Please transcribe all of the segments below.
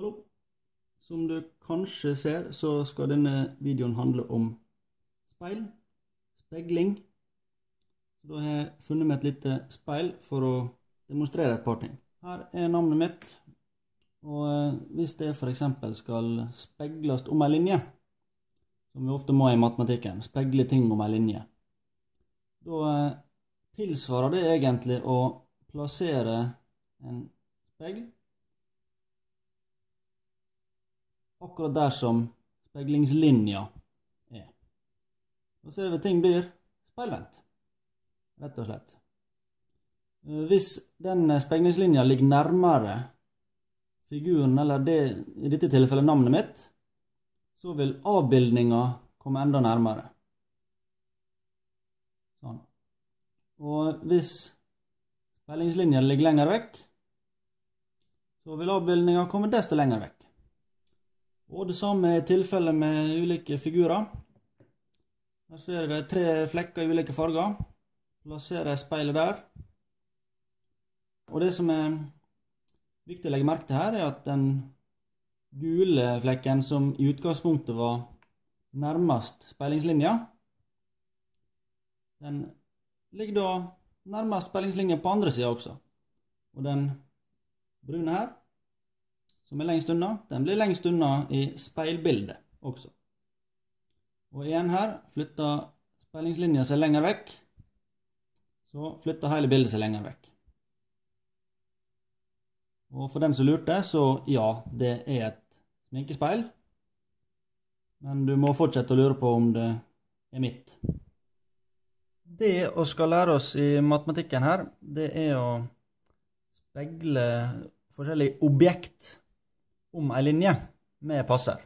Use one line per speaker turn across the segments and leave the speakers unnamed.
Hallo. Som du kanskje ser, så skal denne videoen handle om speil, speiling. Da har jeg funnet meg et lite speil for å demonstrere et par ting. Her er navnet mitt. Og eh, hvis det f.eks. skal speiles om ei linje, som vi ofte må i matematikken, spegle ting om ei linje, da eh, tilsvarer det egentlig å plassere en speil akkurat der som speilingslinja er. Da ser vi at ting blir speilvendt, rett og slett. Eh, hvis den speilingslinja ligger nærmere figuren, eller det, i dette tilfellet navnet mitt, så vil avbildninga komme enda nærmere. Sånn. Og hvis speilingslinja ligger lenger vekk, så vil avbildninga komme desto lenger vekk. Og det samme er tilfellet med ulike figurer. Her ser vi tre flekker i ulike farger. Plasserer speilet der. Og det som er viktig å legge merke til her, er at den gule flekken som i utgangspunktet var nærmest speilingslinja, den ligger da nærmest speilingslinja på andre sida også. Og den brune her som er lengst unna, den blir lengst unna i speilbildet også. Og igjen her flytter speilingslinjen seg lenger vekk, så flytter hele bildet seg lenger vekk. Og for den som lurte, så ja, det er et sminkespeil. Men du må fortsette å lure på om det er mitt. Det å skal lære oss i matematikken her, det er å spegle forskjellige objekt om ei linje med passer.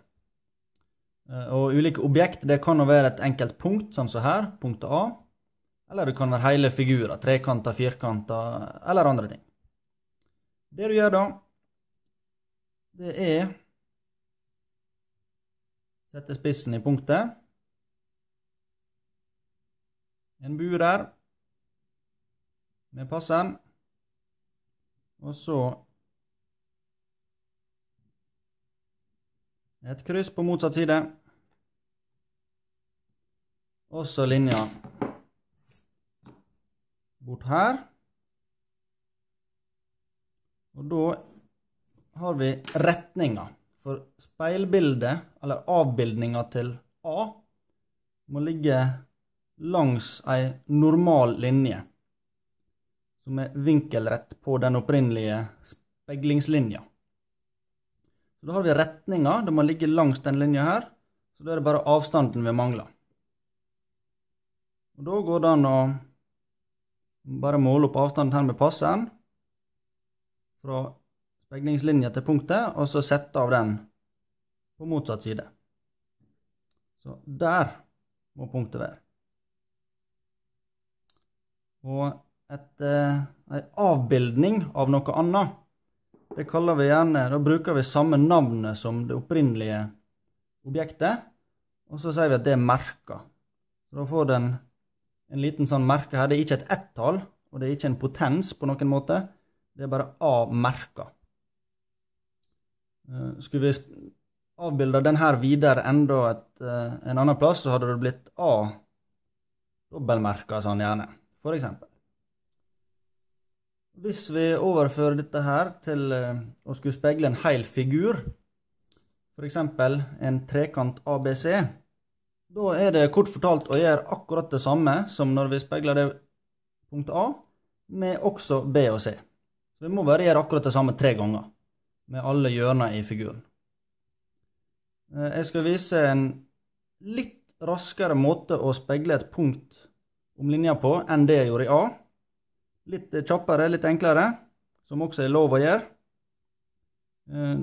Eh, og ulike objekt det kan være et enkelt punkt, sånn som her, punktet A. Eller det kan være hele figurer, trekanter, firkanter eller andre ting. Det du gjør da, det er Sette spissen i punktet. En bur der med passen, Og så Et kryss på motsatt side. Og så linja bort her. Og da har vi retninga. For speilbildet, eller avbildninga til A, må ligge langs ei normal linje som er vinkelrett på den opprinnelige speglingslinja. Så Da har vi retninga. Det må ligge langs denne linja her. Så da er det bare avstanden vi mangler. Og Da går det an å bare måle opp avstanden her med passen, Fra spegningslinja til punktet, og så sette av den på motsatt side. Så der må punktet være. Og et, ei eh, avbildning av noe annet det kaller vi gjerne Da bruker vi samme navnet som det opprinnelige objektet. Og så sier vi at det er merka. Da får den en liten sånn merke her. Det er ikke et ett-tall, og det er ikke en potens på noen måte. Det er bare A-merka. Eh, skulle vi avbilde den her videre enda et, eh, en annen plass, så hadde det blitt A-dobbeltmerka sånn gjerne, for eksempel. Hvis vi overfører dette her til eh, å skulle spegle en hel figur, f.eks. en trekant ABC, da er det kort fortalt å gjøre akkurat det samme som når vi speiler det punktet A, med også B og C. Så vi må bare gjøre akkurat det samme tre ganger, med alle hjørner i figuren. Eh, jeg skal vise en litt raskere måte å speile et punkt om linja på enn det jeg gjorde i A litt eh, kjappere, litt enklere, som også er lov å gjøre. Eh,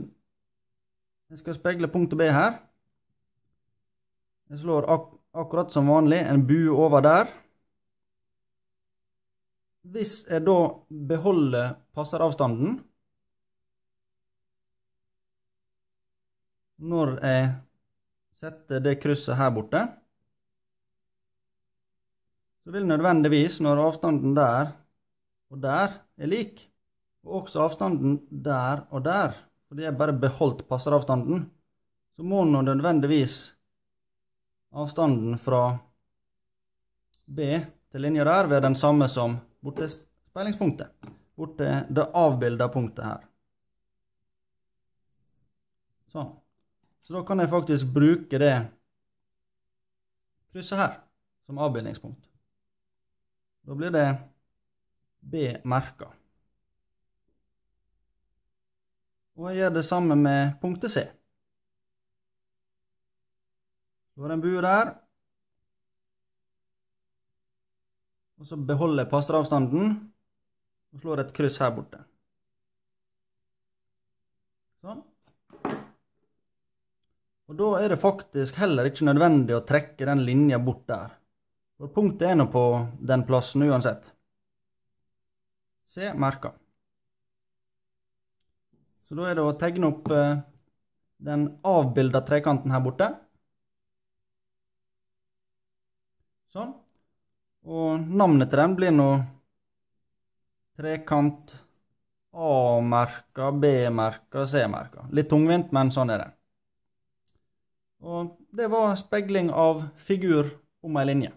jeg skal spegle punkt B her. Jeg slår ak akkurat som vanlig en bue over der. Hvis jeg da beholder passeravstanden Når jeg setter det krysset her borte, så vil nødvendigvis, når avstanden der og der er lik. Og også avstanden der og der, fordi jeg bare beholdt passeravstanden, så må nå nødvendigvis avstanden fra B til linja der være den samme som borte speilingspunktet. Borte det avbilda punktet her. Sånn. Så da kan jeg faktisk bruke det krysset her som avbildningspunkt. Da blir det B merka. Og jeg gjør det samme med punktet C. Så Slår en bue der. Og så beholder jeg passeravstanden og slår et kryss her borte. Sånn. Og da er det faktisk heller ikke nødvendig å trekke den linja bort der. For punktet er nå på den plassen uansett se merker. Så da er det å tegne opp eh, den avbilda trekanten her borte. Sånn. Og navnet til den blir nå trekant A-merka, B-merka, C-merka. Litt tungvint, men sånn er det. Og det var spegling av figur om ei linje.